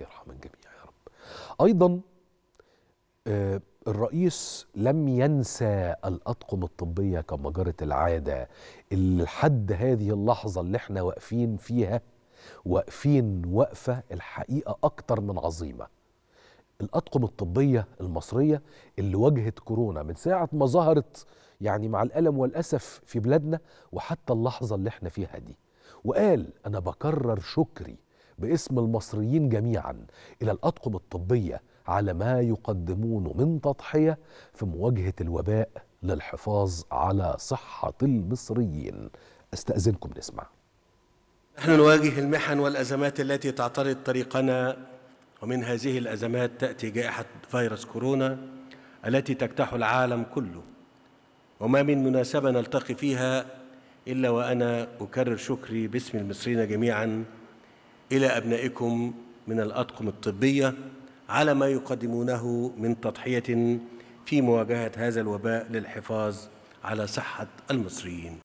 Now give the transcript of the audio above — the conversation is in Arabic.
يرحم الجميع يا رب أيضا آه، الرئيس لم ينسى الأطقم الطبية كما جرت العادة لحد هذه اللحظة اللي احنا واقفين فيها واقفين وقفة الحقيقة أكتر من عظيمة الأطقم الطبية المصرية اللي واجهت كورونا من ساعة ما ظهرت يعني مع الألم والأسف في بلادنا وحتى اللحظة اللي احنا فيها دي وقال أنا بكرر شكري باسم المصريين جميعا الى الاطقم الطبيه على ما يقدمونه من تضحيه في مواجهه الوباء للحفاظ على صحه المصريين استاذنكم نسمع نحن نواجه المحن والازمات التي تعترض طريقنا ومن هذه الازمات تاتي جائحه فيروس كورونا التي تجتاح العالم كله وما من مناسبه نلتقي فيها الا وانا اكرر شكري باسم المصريين جميعا إلى أبنائكم من الأطقم الطبية على ما يقدمونه من تضحية في مواجهة هذا الوباء للحفاظ على صحة المصريين